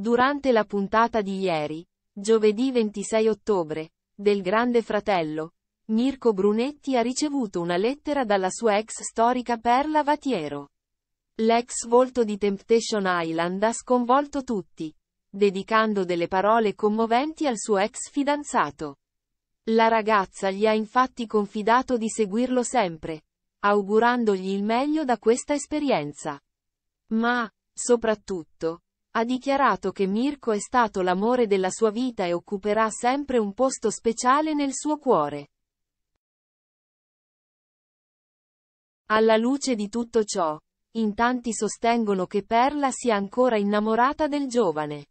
Durante la puntata di ieri, giovedì 26 ottobre, del Grande Fratello, Mirko Brunetti ha ricevuto una lettera dalla sua ex storica Perla Vatiero. L'ex volto di Temptation Island ha sconvolto tutti, dedicando delle parole commoventi al suo ex fidanzato. La ragazza gli ha infatti confidato di seguirlo sempre, augurandogli il meglio da questa esperienza. Ma, soprattutto, ha dichiarato che Mirko è stato l'amore della sua vita e occuperà sempre un posto speciale nel suo cuore. Alla luce di tutto ciò, in tanti sostengono che Perla sia ancora innamorata del giovane.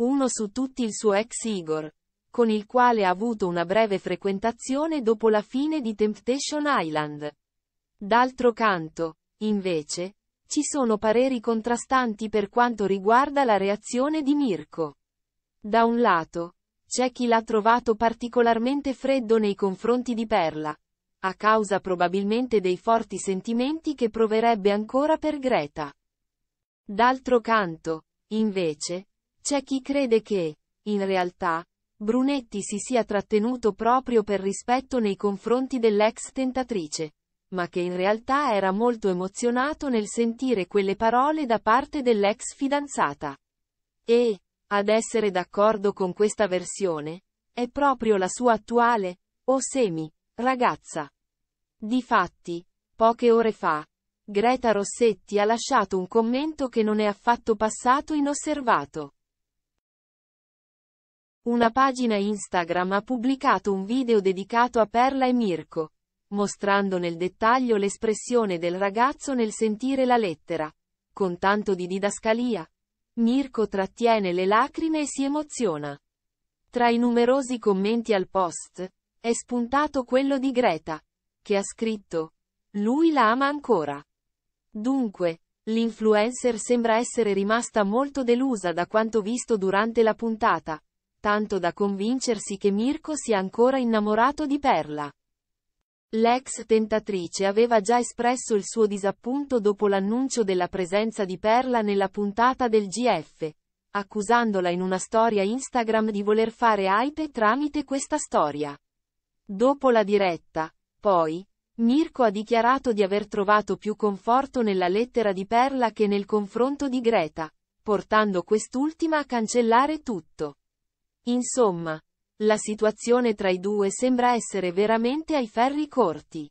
Uno su tutti il suo ex Igor, con il quale ha avuto una breve frequentazione dopo la fine di Temptation Island. D'altro canto, invece, ci sono pareri contrastanti per quanto riguarda la reazione di Mirko. Da un lato, c'è chi l'ha trovato particolarmente freddo nei confronti di Perla, a causa probabilmente dei forti sentimenti che proverebbe ancora per Greta. D'altro canto, invece, c'è chi crede che, in realtà, Brunetti si sia trattenuto proprio per rispetto nei confronti dell'ex tentatrice, ma che in realtà era molto emozionato nel sentire quelle parole da parte dell'ex fidanzata. E, ad essere d'accordo con questa versione, è proprio la sua attuale, o semi, ragazza. Difatti, poche ore fa, Greta Rossetti ha lasciato un commento che non è affatto passato inosservato. Una pagina Instagram ha pubblicato un video dedicato a Perla e Mirko, mostrando nel dettaglio l'espressione del ragazzo nel sentire la lettera. Con tanto di didascalia, Mirko trattiene le lacrime e si emoziona. Tra i numerosi commenti al post, è spuntato quello di Greta, che ha scritto, lui la ama ancora. Dunque, l'influencer sembra essere rimasta molto delusa da quanto visto durante la puntata, tanto da convincersi che Mirko sia ancora innamorato di Perla. L'ex tentatrice aveva già espresso il suo disappunto dopo l'annuncio della presenza di Perla nella puntata del GF, accusandola in una storia Instagram di voler fare hype tramite questa storia. Dopo la diretta, poi, Mirko ha dichiarato di aver trovato più conforto nella lettera di Perla che nel confronto di Greta, portando quest'ultima a cancellare tutto. Insomma, la situazione tra i due sembra essere veramente ai ferri corti.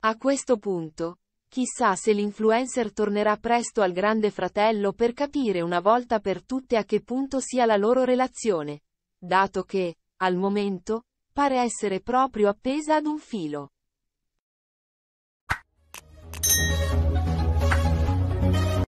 A questo punto, chissà se l'influencer tornerà presto al Grande Fratello per capire una volta per tutte a che punto sia la loro relazione, dato che, al momento, pare essere proprio appesa ad un filo.